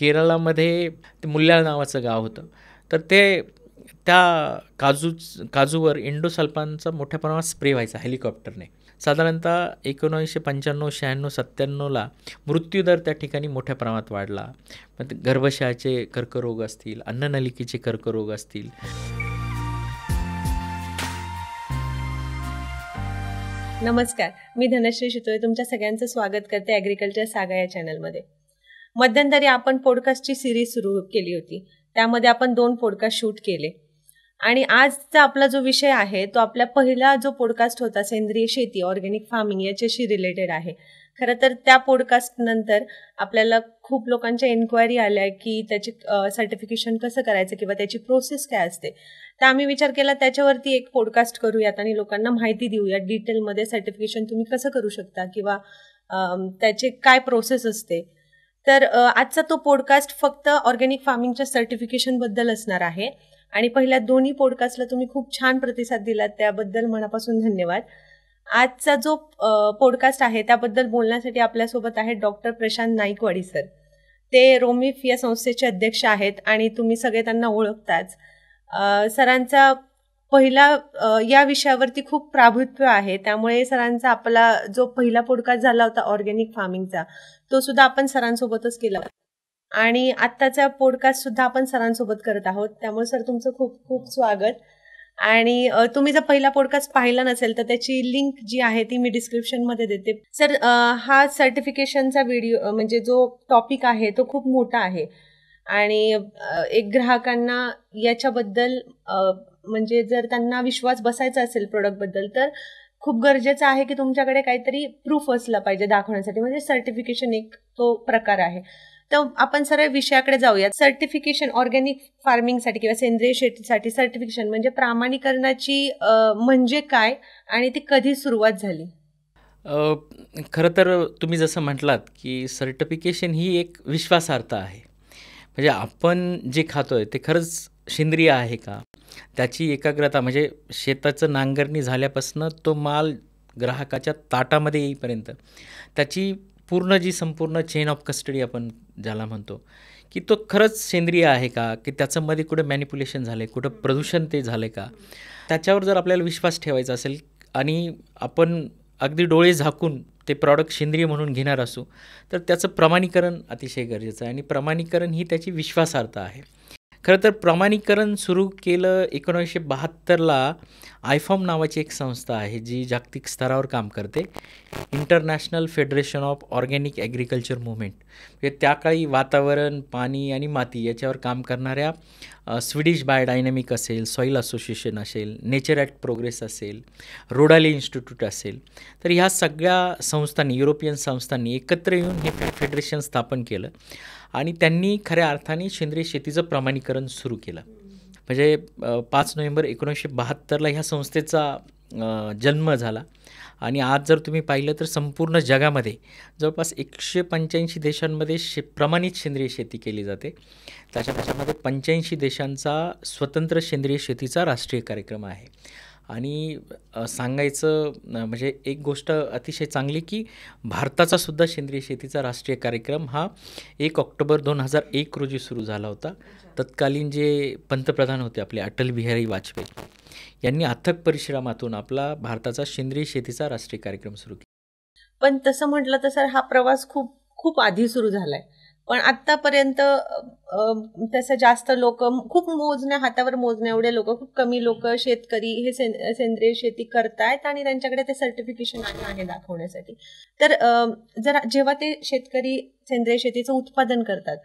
केरळामध्ये मुल्याळ नावाचं गाव होतं तर ते त्या काजू काजूवर इंडोसल्फानचा मोठ्या प्रमाणात स्प्रे व्हायचा हेलिकॉप्टरने साधारणतः एकोणीसशे पंच्याण्णव शहाण्णव सत्त्याण्णवला मृत्यूदर त्या ठिकाणी मोठ्या प्रमाणात वाढला मग गर्भशयाचे कर्करोग असतील अन्ननलिकेचे कर्करोग असतील नमस्कार मी धनश्री शितोय तुमच्या सगळ्यांचं स्वागत करते ॲग्रिकल्चर सागा या चॅनलमध्ये मध्यंतरी आपण पॉडकास्टची सिरीज सुरू केली होती त्यामध्ये आपण दोन पॉडकास्ट शूट केले आणि आजचा आपला जो विषय आहे तो आपला पहिला जो पॉडकास्ट होता सेंद्रिय शेती ऑर्गॅनिक फार्मिंग याच्याशी रिलेटेड आहे खरं तर त्या पॉडकास्ट नंतर आपल्याला खूप लोकांच्या एन्क्वायरी आल्या की त्याची सर्टिफिकेशन कसं करायचं किंवा त्याची प्रोसेस काय असते तर आम्ही विचार केला त्याच्यावरती एक पॉडकास्ट करूयात आणि लोकांना माहिती देऊयात डिटेलमध्ये सर्टिफिकेशन तुम्ही कसं करू शकता किंवा त्याचे काय प्रोसेस असते तर आजचा तो पॉडकास्ट फक्त ऑर्गॅनिक फार्मिंगच्या सर्टिफिकेशनबद्दल असणार आहे आणि पहिल्या दोन्ही पॉडकास्टला तुम्ही खूप छान प्रतिसाद दिलात त्याबद्दल मनापासून धन्यवाद आजचा जो पॉडकास्ट आहे त्याबद्दल बोलण्यासाठी आपल्यासोबत आहे डॉक्टर प्रशांत नाईकवाडी सर ते रोमिफ या संस्थेचे अध्यक्ष आहेत आणि तुम्ही सगळे त्यांना ओळखताच सरांचा पहिला या विषयावरती खूप प्राभुत्व आहे त्यामुळे सरांचा आपला जो पहिला पॉडकास्ट झाला होता ऑर्गॅनिक फार्मिंगचा तो सुद्धा आपण सरांसोबतच केला आणि आत्ताचा पॉडकास्ट सुद्धा आपण सरांसोबत करत आहोत त्यामुळे सर तुमचं खूप खूप स्वागत आणि तुम्ही जर पहिला पॉडकास्ट पाहिला नसेल तर त्याची लिंक जी आहे ती मी डिस्क्रिप्शनमध्ये देते सर हा सर्टिफिकेशनचा व्हिडिओ म्हणजे जो टॉपिक आहे तो खूप मोठा आहे आणि एक ग्राहकांना याच्याबद्दल म्हणजे जर त्यांना विश्वास बसायचा असेल प्रोडक्ट बद्दल तर खूप गरजेचं आहे की तुमच्याकडे काहीतरी प्रूफ असला पाहिजे दाखवण्यासाठी म्हणजे सर्टिफिकेशन एक तो प्रकार आहे तर आपण सरळ विषयाकडे जाऊयात सर्टिफिकेशन ऑर्गॅनिक फार्मिंगसाठी किंवा सेंद्रिय शेतीसाठी सर्टिफिकेशन म्हणजे प्रामाणीकरणाची म्हणजे काय आणि ती कधी सुरुवात झाली खरं तर तुम्ही जसं म्हटलात की सर्टिफिकेशन ही एक विश्वासार्हता आहे म्हणजे आपण जे खातो आहे ते खरंच सेंद्रिय आहे का त्याची एकाग्रता म्हणजे शेताचं नांगरणी झाल्यापासून तो माल ग्राहकाच्या ताटामध्ये येईपर्यंत त्याची पूर्ण जी संपूर्ण चेन ऑफ कस्टडी आपण ज्याला म्हणतो की तो खरंच सेंद्रिय आहे का की त्याच्यामध्ये कुठं मॅनिप्युलेशन झालं आहे कुठं प्रदूषण ते झालं आहे का त्याच्यावर जर आपल्याला विश्वास ठेवायचा असेल आणि आपण अगदी डोळे झाकून ते प्रॉडक्ट सेंद्रिय म्हणून घेणार असू तर त्याचं प्रमाणीकरण अतिशय गरजेचं आहे आणि प्रमाणीकरण ही त्याची विश्वासार्हता आहे खरं तर प्रमाणीकरण सुरू केलं एकोणीसशे बहात्तरला आयफॉम नावाची एक संस्था आहे जी जागतिक स्तरावर काम करते international federation of organic agriculture movement म्हणजे त्या काळी वातावरण पाणी आणि माती याच्यावर काम करणाऱ्या स्विडिश बायोडायनॅमिक असेल सॉईल असोसिएशन असेल नेचर ॲक्ट प्रोग्रेस असेल रोडाली इन्स्टिट्यूट असेल तर ह्या सगळ्या संस्थांनी युरोपियन संस्थांनी एकत्र येऊन हे फेडरेशन स्थापन केलं आणि त्यांनी खऱ्या अर्थाने सेंद्रिय शेतीचं प्रमाणीकरण सुरू केलं म्हणजे पाच नोव्हेंबर एकोणीसशे बहात्तरला ह्या संस्थेचा जन्म झाला आणि आज जर तुम्ही पाहिलं तर संपूर्ण जगामध्ये जवळपास एकशे पंच्याऐंशी देशांमध्ये शे प्रमाणित सेंद्रिय शेती केली जाते त्याच्या त्याच्यामध्ये पंच्याऐंशी देशांचा स्वतंत्र सेंद्रिय शेतीचा राष्ट्रीय कार्यक्रम आहे आणि सांगायचं म्हणजे एक गोष्ट अतिशय चांगली की भारताचासुद्धा सेंद्रिय शेतीचा राष्ट्रीय कार्यक्रम हा एक ऑक्टोबर दोन हजार एक रोजी सुरू झाला होता तत्कालीन जे पंतप्रधान होते आपले अटल बिहारी वाजपेयी यांनी अथक परिश्रमातून आपला भारताचा सेंद्रिय शेतीचा राष्ट्रीय कार्यक्रम सुरू केला पण तसं म्हटलं तर सर हा प्रवास खूप खूप आधी सुरू झाला आहे पण आत्तापर्यंत तसं जास्त लोक खूप मोजण्या हातावर मोजण्या एवढे लोक खूप कमी लोक शेतकरी हे सेंद्रिय शेती करतायत आणि त्यांच्याकडे ते सर्टिफिकेशन आहे दाखवण्यासाठी तर जर जेव्हा ते शेतकरी सेंद्रिय शेतीचं उत्पादन करतात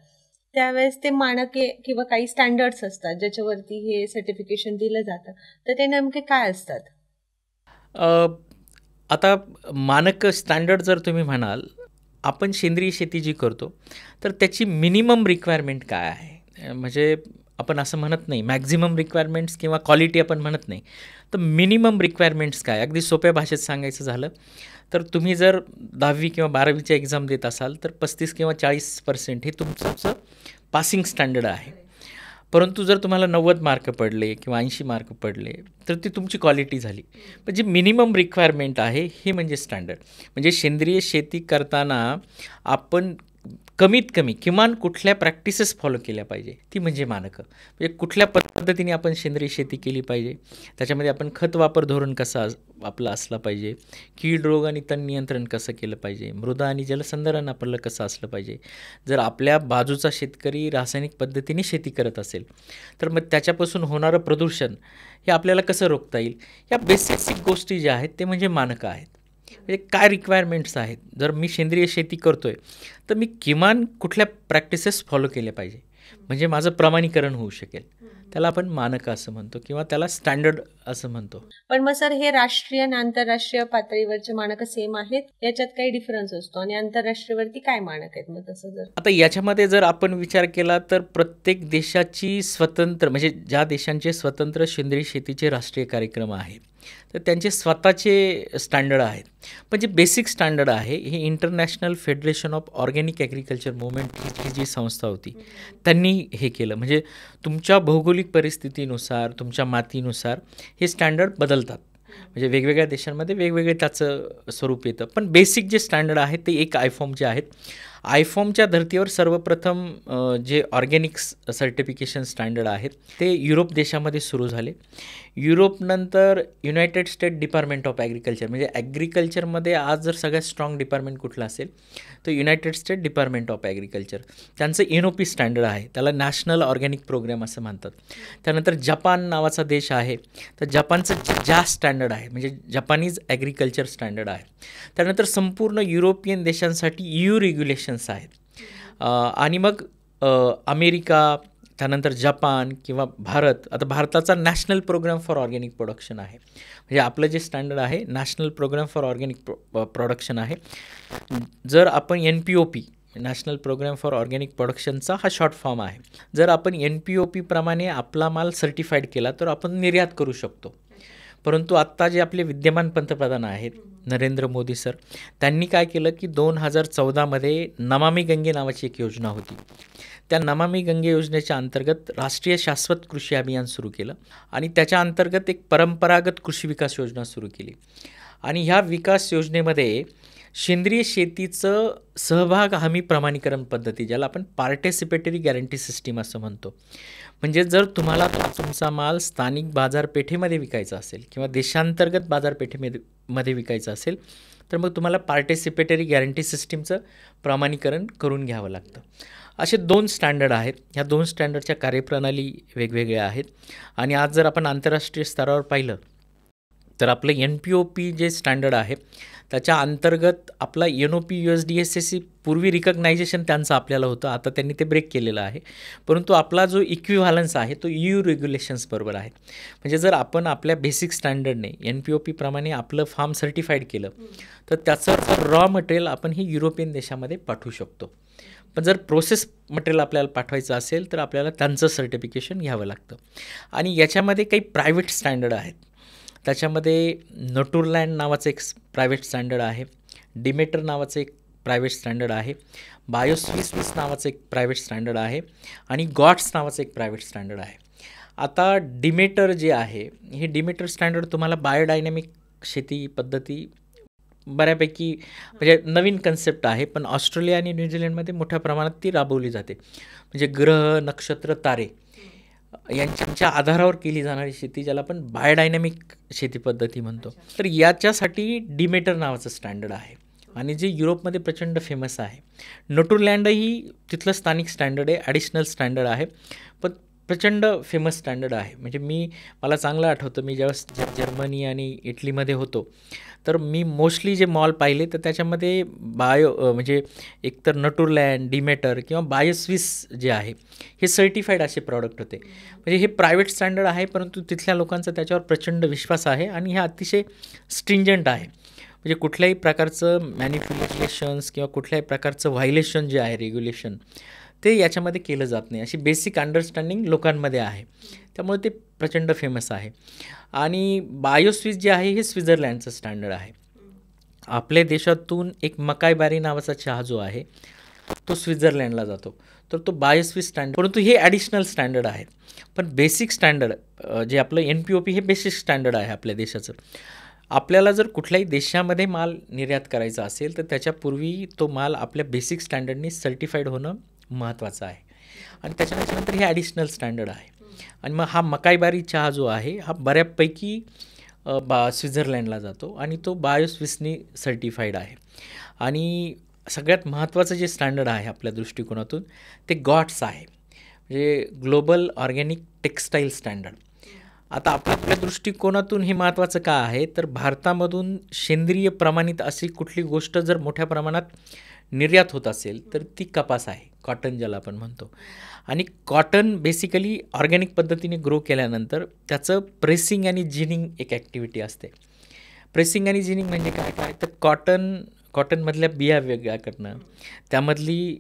त्यावेळेस ते मानके किंवा काही स्टँडर्ड्स असतात ज्याच्यावरती हे सर्टिफिकेशन दिलं जातं तर ते नेमके काय असतात आता मानक स्टँडर्ड जर तुम्ही म्हणाल आपण सेंद्रिय शेती जी करतो तर त्याची मिनिमम रिक्वायरमेंट काय आहे म्हणजे आपण असं म्हणत नाही मॅक्झिमम रिक्वायरमेंट्स किंवा क्वालिटी आपण म्हणत नाही तर मिनिमम रिक्वायरमेंट्स काय अगदी सोप्या भाषेत सांगायचं झालं तर तुम्ही जर दहावी किंवा बारावीच्या एक्झाम देत असाल तर पस्तीस किंवा चाळीस पर्सेंट हे तुमचं पासिंग स्टँडर्ड आहे परंतु जर तुम्हाला नव्वद मार्क पडले किंवा ऐंशी मार्क पडले तर ती तुमची क्वालिटी झाली पण जी मिनिमम रिक्वायरमेंट आहे हे म्हणजे स्टँडर्ड म्हणजे सेंद्रिय शेती करताना आपण कमीत कमी किमान कुठल्या प्रॅक्टिसेस फॉलो केल्या पाहिजे ती म्हणजे मानकं म्हणजे कुठल्या पद्धतीने आपण सेंद्रिय शेती केली पाहिजे त्याच्यामध्ये आपण खत वापर धोरण कसा आपलं असलं पाहिजे कीड रोग आणि तण नियंत्रण कसं केलं पाहिजे मृदा आणि जलसंधारण आपलं कसं असलं पाहिजे जर आपल्या बाजूचा शेतकरी रासायनिक पद्धतीने शेती करत असेल तर मग त्याच्यापासून होणारं प्रदूषण हे आपल्याला कसं रोखता येईल या बेसिक गोष्टी ज्या आहेत ते म्हणजे मानकं आहेत म्हणजे काय रिक्वायरमेंट्स आहेत जर मी सेंद्रिय शेती करतो आहे तर मी किमान कुठल्या प्रॅक्टिसेस फॉलो केल्या पाहिजे म्हणजे माझं प्रमाणीकरण होऊ शकेल त्याला आपण मानक असं म्हणतो किंवा त्याला स्टँडर्ड असं म्हणतो पण मग सर हे राष्ट्रीय आणि आंतरराष्ट्रीय पातळीवरचे मानक सेम आहेत याच्यात काही डिफरन्स असतो आणि आंतरराष्ट्रीयवरती काय मानक आहेत मग तसं जर आता याच्यामध्ये जर आपण विचार केला तर प्रत्येक देशाची स्वतंत्र म्हणजे ज्या देशांचे स्वतंत्र सेंद्रिय शेतीचे राष्ट्रीय कार्यक्रम आहेत तर त्यांचे स्वतःचे स्टँडर्ड आहेत पण जे म्हणजे बेसिक स्टँडर्ड आहे हे international federation of organic agriculture movement ही जी संस्था होती त्यांनी हे केलं म्हणजे तुमच्या भौगोलिक परिस्थितीनुसार तुमच्या मातीनुसार हे स्टँडर्ड बदलतात म्हणजे वेगवेगळ्या देशांमध्ये वेगवेगळे त्याचं स्वरूप येतं पण बेसिक जे स्टँडर्ड आहेत ते एक आयफॉर्म जे आहेत आयफॉर्मच्या धर्तीवर सर्वप्रथम जे ऑर्गॅनिक्स सर्टिफिकेशन स्टँडर्ड आहेत ते युरोप देशामध्ये सुरू झाले युरोपनंतर United State department of agriculture म्हणजे ॲग्रिकल्चरमध्ये आज जर सगळ्यात स्ट्रॉंग डिपार्टमेंट कुठला असेल तर United State department of agriculture त्यांचं एनओपी स्टँडर्ड आहे त्याला नॅशनल ऑर्गॅनिक प्रोग्रॅम असं म्हणतात त्यानंतर जपान नावाचा देश आहे तर जपानचं ज्या स्टँडर्ड आहे म्हणजे जपानीज ॲग्रिकल्चर स्टँडर्ड आहे त्यानंतर संपूर्ण युरोपियन देशांसाठी यू रेग्युलेशन आहेत आणि मग अमेरिका त्यानंतर जपान किंवा भारत आता भारताचा national programme for organic production आहे म्हणजे आपलं जे स्टँडर्ड आहे national programme for organic production आहे जर आपण N P O P national programme for organic प्रोडक्शनचा हा शॉर्ट फॉर्म आहे जर आपण एन पी ओ पीप्रमाणे आपला माल सर्टिफाईड केला तर आपण निर्यात करू शकतो परंतु आत्ता जे आपले विद्यमान पंतप्रधान आहेत नरेंद्र मोदी सर त्यांनी काय केलं की दोन हजार चौदामध्ये नमामी गंगे नावाची एक योजना होती त्या नमामी गंगे योजनेच्या अंतर्गत राष्ट्रीय शाश्वत कृषी अभियान सुरू केलं आणि त्याच्या अंतर्गत एक परंपरागत कृषी विकास योजना सुरू केली आणि ह्या विकास योजनेमध्ये सेंद्रिय शेतीचं सहभाग हमी प्रमाणीकरण पद्धती ज्याला आपण पार्टिसिपेटरी गॅरंटी सिस्टीम असं म्हणतो म्हणजे जर तुम्हाला तुमचा माल स्थानिक बाजारपेठेमध्ये विकायचा असेल किंवा देशांतर्गत बाजारपेठेमध्ये मध्ये विकायचा असेल तर मग तुम्हाला पार्टिसिपेटरी गॅरंटी सिस्टीमचं प्रमाणीकरण करून घ्यावं लागतं असे दोन स्टँडर्ड आहेत ह्या दोन स्टँडर्डच्या कार्यप्रणाली वेगवेगळ्या आहेत आणि आज जर आपण आंतरराष्ट्रीय स्तरावर पाहिलं तर आपलं एन पी ओ पी जे स्टँडर्ड आहे त्याच्या अंतर्गत आपला N O P U S D S S C पूर्वी रिकग्नायझेशन त्यांचं आपल्याला होतं आता त्यांनी ते ब्रेक केलेलं आहे परंतु आपला जो इक्विव्हॅलन्स आहे तो यू e रेग्युलेशन्सबरोबर आहे म्हणजे जर आपण आपल्या बेसिक स्टँडर्डने एन पी ओ पीप्रमाणे आपलं फार्म सर्टिफाईड केलं तर त्याचं रॉ मटेरियल आपण हे युरोपियन देशामध्ये पाठवू शकतो पण जर प्रोसेस मटेरियल आपल्याला पाठवायचं असेल तर आपल्याला त्यांचं सर्टिफिकेशन घ्यावं लागतं आणि याच्यामध्ये काही प्रायव्हेट स्टँडर्ड आहेत त्याच्यामध्ये नटूरलँड नावाचं एक प्रायव्हेट स्टँडर्ड आहे डिमेटर नावाचं एक प्रायव्हेट स्टँडर्ड आहे बायोस्विसविस नावाचं एक प्रायव्हेट स्टँडर्ड आहे आणि गॉड्स नावाचं एक प्रायव्हेट स्टँडर्ड आहे आता डिमेटर जे आहे हे डिमेटर स्टँडर्ड तुम्हाला बायोडायनॅमिक शेती पद्धती बऱ्यापैकी म्हणजे नवीन कन्सेप्ट आहे पण ऑस्ट्रेलिया आणि न्यूझीलंडमध्ये मोठ्या प्रमाणात ती राबवली जाते म्हणजे ग्रह नक्षत्र तारे यांच्या आधारावर केली जाणारी शेती ज्याला आपण बायोडायनॅमिक शेती पद्धती म्हणतो तर याच्यासाठी डिमेटर नावाचं स्टँडर्ड आहे आणि जे युरोपमध्ये प्रचंड फेमस आहे नटुरलँड ही तिथलं स्थानिक स्टँडर्ड आहे ॲडिशनल स्टँडर्ड आहे पण प्रचंड फेमस स्टँडर्ड आहे म्हणजे मी मला चांगलं आठवतं मी ज्यावेळेस जर्मनी आणि इटलीमध्ये होतो तर मी मोस्टली जे मॉल पाहिले तर त्याच्यामध्ये बायो म्हणजे एकतर नटुरलँड डिमेटर किंवा बायोस्विस जे आहे हे सर्टिफाईड असे प्रॉडक्ट होते म्हणजे हे प्रायव्हेट स्टँडर्ड आहे परंतु तिथल्या लोकांचा त्याच्यावर प्रचंड विश्वास आहे आणि हे अतिशय स्ट्रिंजंट आहे म्हणजे कुठल्याही प्रकारचं मॅन्युफ्युलेशन्स किंवा कुठल्याही प्रकारचं व्हायलेशन जे आहे रेग्युलेशन ते याच्यामध्ये केलं जात नाही अशी बेसिक अंडरस्टँडिंग लोकांमध्ये आहे त्यामुळे ते प्रचंड फेमस आहे आणि बायोस्विस जे आहे हे स्वित्झर्लँडचं स्टँडर्ड आहे आपल्या देशातून एक मकायबारी नावाचा चहा जो आहे तो स्वित्झर्लँडला जातो तर तो बायोस्विस स्टँडर्ड परंतु हे ॲडिशनल स्टँडर्ड आहेत पण बेसिक स्टँडर्ड जे आपलं एन पी ओ पी हे बेसिक स्टँडर्ड आहे आपल्या देशाचं आपल्याला जर कुठल्याही देशामध्ये माल निर्यात करायचा असेल तर त्याच्यापूर्वी तो माल आपल्या बेसिक स्टँडर्डनी सर्टिफाईड होणं महत्त्वाचं आहे आणि त्याच्यानंतर हे ॲडिशनल स्टँडर्ड आहे आणि मग हा मकाईबारी चहा जो आहे हा बऱ्यापैकी बा स्वित्झर्लंडला जातो आणि तो बायोस्विसनी सर्टिफाईड आहे आणि सगळ्यात महत्त्वाचं जे स्टँडर्ड आहे आपल्या दृष्टिकोनातून ते गॉट्स आहे म्हणजे ग्लोबल ऑर्गॅनिक टेक्स्टाईल स्टँडर्ड आता आपल्या आपल्या दृष्टिकोनातून हे महत्त्वाचं का आहे तर भारतामधून सेंद्रिय प्रमाणित अशी कुठली गोष्ट जर मोठ्या प्रमाणात निर्यात होत असेल तर ती कपास आहे कॉटन ज्याला आपण म्हणतो आणि कॉटन बेसिकली ऑर्गॅनिक पद्धतीने ग्रो केल्यानंतर त्याचं प्रेसिंग आणि जिनिंग एक ॲक्टिव्हिटी असते प्रेसिंग आणि जिनिंग म्हणजे काय काय तर कॉटन कॉटनमधल्या बिया वेगळ्या करणं त्यामधली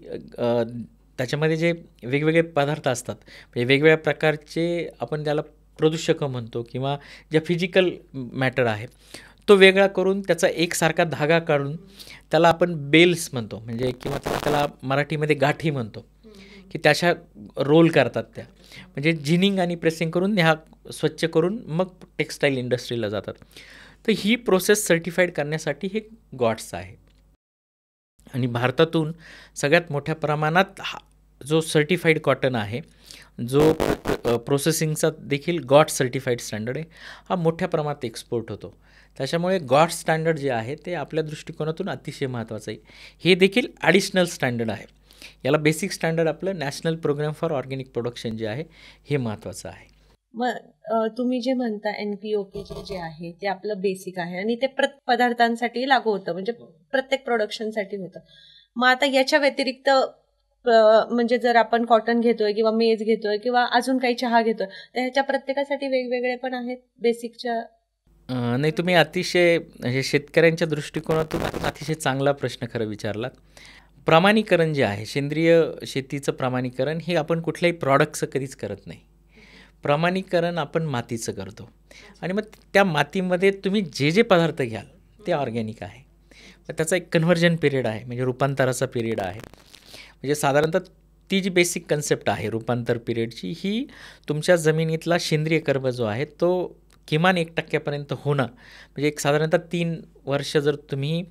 त्याच्यामध्ये जे वेगवेगळे पदार्थ असतात म्हणजे वेगवेगळ्या प्रकारचे आपण त्याला प्रदूषकं म्हणतो किंवा ज्या फिजिकल मॅटर आहे तो वेगळा करून त्याचा एकसारखा धागा काढून त्याला आपण बेल्स म्हणतो म्हणजे किंवा त्याला मराठीमध्ये गाठी म्हणतो की त्याशा रोल करतात त्या म्हणजे जिनिंग आणि प्रेसिंग करून ह्या स्वच्छ करून मग टेक्स्टाईल इंडस्ट्रीला जातात तर ही प्रोसेस सर्टिफाईड करण्यासाठी हे गॉड्स आहे आणि भारतातून सगळ्यात मोठ्या प्रमाणात हा जो सर्टिफाईड कॉटन आहे जो प्रोसेसिंगचा देखील गॉट सर्टिफाईड स्टँडर्ड आहे हा मोठ्या प्रमाणात एक्सपोर्ट होतो त्याच्यामुळे गॉड स्टँडर्ड जे आहे ते आपल्या दृष्टिकोनातून अतिशय महत्त्वाचं आहे हे देखील ॲडिशनल स्टँडर्ड आहे याला बेसिक स्टँडर्ड आपलं national programme for organic production जे आहे हे महत्त्वाचं आहे मग तुम्ही जे म्हणता एन पी ओ जे आहे ते आपलं बेसिक आहे आणि ते प्र पदार्थांसाठी लागू होतं म्हणजे प्रत्येक प्रोडक्शनसाठी होतं मग आता याच्या व्यतिरिक्त म्हणजे जर आपण कॉटन घेतोय किंवा मेज घेतोय किंवा अजून काही चहा घेतोय तर ह्याच्या प्रत्येकासाठी वेगवेगळे पण आहेत बेसिकच्या नाही तुम्ही अतिशय म्हणजे शेतकऱ्यांच्या दृष्टिकोनातून अतिशय चांगला प्रश्न खरं विचारलात प्रमाणीकरण जे आहे सेंद्रिय शेतीचं प्रमाणीकरण हे आपण कुठल्याही प्रॉडक्टचं कधीच करत नाही प्रमाणीकरण आपण मातीचं करतो आणि मग त्या मातीमध्ये तुम्ही जे जे पदार्थ घ्याल ते ऑर्गॅनिक आहे त्याचा एक कन्व्हर्जन पिरियड आहे म्हणजे रूपांतराचा पिरियड आहे म्हणजे साधारणतः ती जी बेसिक कन्सेप्ट आहे रूपांतर पिरियडची ही तुमच्या जमिनीतला सेंद्रिय कर्म जो आहे तो किमान एक टक्क्यापर्यंत होणं म्हणजे एक साधारणतः तीन वर्ष जर तुम्ही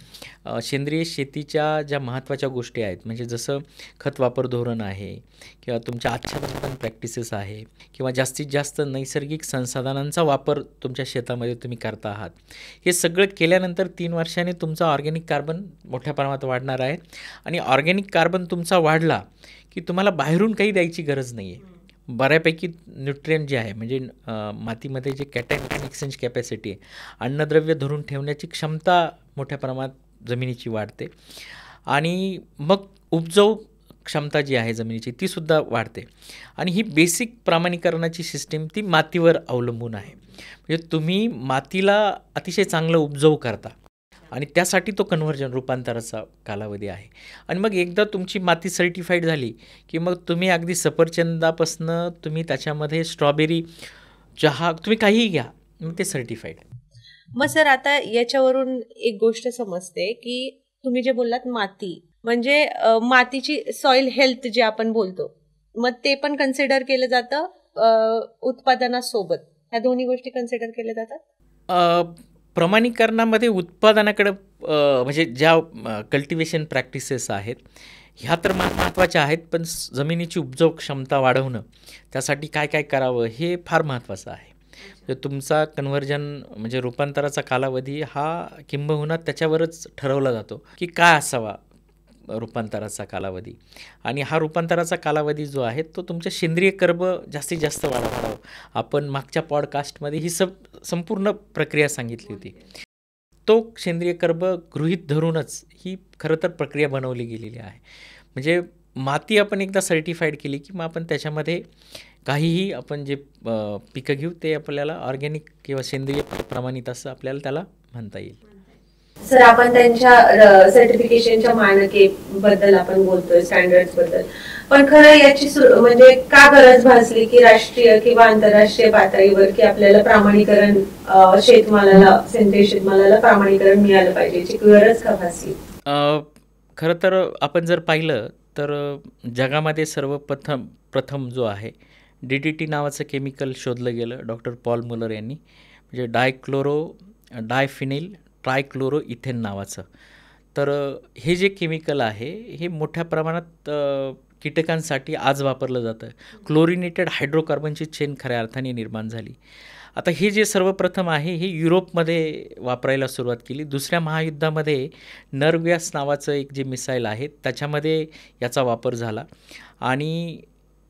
सेंद्रिय शेतीच्या ज्या महत्त्वाच्या गोष्टी आहेत म्हणजे जसं खत वापर धोरण आहे किंवा तुमच्या आच्छादन प्रॅक्टिसेस आहे किंवा जास्तीत जास्त नैसर्गिक संसाधनांचा वापर तुमच्या शेतामध्ये तुम्ही करता आहात हे सगळं केल्यानंतर तीन वर्षाने तुमचा ऑर्गॅनिक कार्बन मोठ्या प्रमाणात वाढणार आहे आणि ऑर्गॅनिक कार्बन तुमचा वाढला की तुम्हाला बाहेरून काही द्यायची गरज नाही आहे बऱ्यापैकी न्यूट्रिएंट जे आहे म्हणजे मातीमध्ये जे कॅटॅन एक्सचेंज कॅपॅसिटी आहे अन्नद्रव्य धरून ठेवण्याची क्षमता मोठ्या प्रमाणात जमिनीची वाढते आणि मग उपजाऊ क्षमता जी आहे जमिनीची तीसुद्धा वाढते आणि ही बेसिक प्रमाणीकरणाची सिस्टीम ती मातीवर अवलंबून आहे म्हणजे तुम्ही मातीला अतिशय चांगलं उपजाऊ करता आणि त्यासाठी तो कन्व्हर्जन रूपांतराचा कालावधी आहे आणि मग एकदा तुमची माती सर्टिफाईड झाली की मग तुम्ही अगदी सफरचंदापासनं तुम्ही त्याच्यामध्ये स्ट्रॉबेरी चहा तुम्ही काहीही घ्या मग ते सर्टिफाईड मग सर आता याच्यावरून एक गोष्ट समजते की तुम्ही जे बोललात माती म्हणजे मातीची सॉइल हेल्थ जे आपण बोलतो मग ते पण कन्सिडर केलं जातं उत्पादनासोबत ह्या दोन्ही गोष्टी कन्सिडर केल्या जातात प्रमाणीकरणामध्ये उत्पादनाकडे म्हणजे ज्या कल्टिवेशन प्रॅक्टिसेस आहेत ह्या तर महत्त्वाच्या आहेत पण जमिनीची उपजाऊ क्षमता वाढवणं त्यासाठी काय काय करावं हे फार महत्त्वाचं आहे तर तुमचा कन्व्हर्जन म्हणजे रूपांतराचा कालावधी हा किंबहुना त्याच्यावरच ठरवला जातो की काय असावा रूपांतराचा कालावधी आणि हा रूपांतराचा कालावधी जो आहे तो तुमच्या सेंद्रिय कर्ब जास्तीत जास्त वाढवावा आपण मागच्या पॉडकास्टमध्ये ही सब संपूर्ण प्रक्रिया सांगितली होती तो सेंद्रिय कर्ब गृहीत धरूनच ही खरं तर प्रक्रिया बनवली गेलेली आहे म्हणजे माती आपण एकदा सर्टिफाईड केली की मग आपण त्याच्यामध्ये काहीही आपण जे पिकं घेऊ ते आपल्याला ऑर्गॅनिक किंवा सेंद्रिय प्रमाणित असं आपल्याला त्याला म्हणता येईल सर आपण त्यांच्या सर्टिफिकेशनच्या मानके बद्दल आपण बोलतोय स्टँडर्ड बद्दल पण खरं याची म्हणजे का गरज भासली की राष्ट्रीय किंवा आंतरराष्ट्रीय पातळीवर की आपल्याला प्रामाणीकरण शेतमालाला सेंद्रिय शेतमालाला प्रामाणीकरण मिळालं पाहिजे याची गरज का भासली खरं तर आपण जर पाहिलं तर जगामध्ये सर्वप्रथम प्रथम जो आहे डी टी नावाचं केमिकल शोधलं गेलं डॉक्टर पॉल मुलर यांनी म्हणजे डायक्लोरो डायफिनिल ट्रायक्लोरो इथेन नावाचं तर हे जे केमिकल आहे हे मोठ्या प्रमाणात कीटकांसाठी आज वापरलं जातं क्लोरिनेटेड हायड्रोकार्बनची चेन खऱ्या अर्थाने निर्माण झाली आता हे जे सर्वप्रथम आहे हे युरोपमध्ये वापरायला सुरुवात केली दुसऱ्या महायुद्धामध्ये नरव्यास नावाचं एक जे मिसाईल आहे त्याच्यामध्ये याचा वापर झाला आणि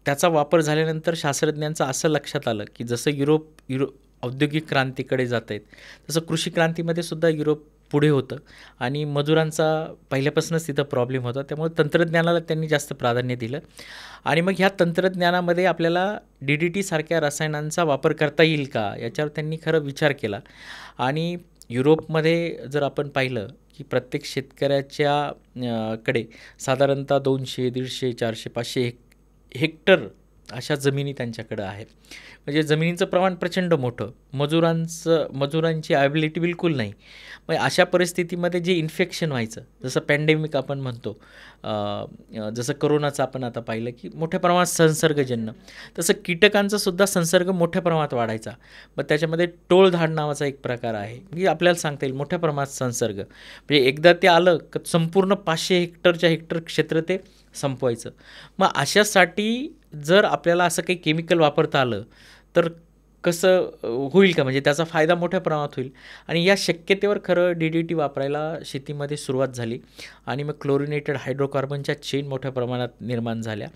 त्याचा वापर झाल्यानंतर शास्त्रज्ञांचं असं लक्षात आलं की जसं युरोप युरो औद्योगिक क्रांतीकडे जात आहेत तसं कृषी क्रांतीमध्ये सुद्धा युरोप पुढे होतं आणि मजुरांचा पहिल्यापासूनच तिथं प्रॉब्लेम होता त्यामुळे तंत्रज्ञानाला त्यांनी जास्त प्राधान्य दिलं आणि मग ह्या तंत्रज्ञानामध्ये आपल्याला डी डी टीसारख्या रसायनांचा वापर करता येईल का याच्यावर त्यांनी खरं विचार केला आणि युरोपमध्ये जर आपण पाहिलं की प्रत्येक शेतकऱ्याच्या कडे साधारणतः दोनशे दीडशे चारशे पाचशे हेक हेक्टर अशा जमिनी त्यांच्याकडं आहे म्हणजे जमिनीचं प्रमाण प्रचंड मोठं मजुरांचं मजुरांची ॲबिलिटी बिलकुल नाही मग अशा परिस्थितीमध्ये जे इन्फेक्शन व्हायचं जसं पॅन्डेमिक आपण म्हणतो जसं करोनाचं आपण आता पाहिलं की मोठ्या प्रमाणात संसर्गजन्य तसं कीटकांचा सुद्धा संसर्ग मोठ्या प्रमाणात वाढायचा मग त्याच्यामध्ये टोळधाड नावाचा एक प्रकार आहे की आपल्याला सांगता येईल मोठ्या प्रमाणात संसर्ग म्हणजे एकदा ते आलं संपूर्ण पाचशे हेक्टरच्या हेक्टर क्षेत्र ते संपवायचं मग अशासाठी जर आपल्याला असं काही केमिकल वापरता आलं तर कसं होईल का म्हणजे त्याचा फायदा मोठ्या प्रमाणात होईल आणि या शक्यतेवर खरं डी डी टी वापरायला शेतीमध्ये सुरुवात झाली आणि मग क्लोरिनेटेड हायड्रोकार्बनच्या चेन मोठ्या प्रमाणात निर्माण झाल्या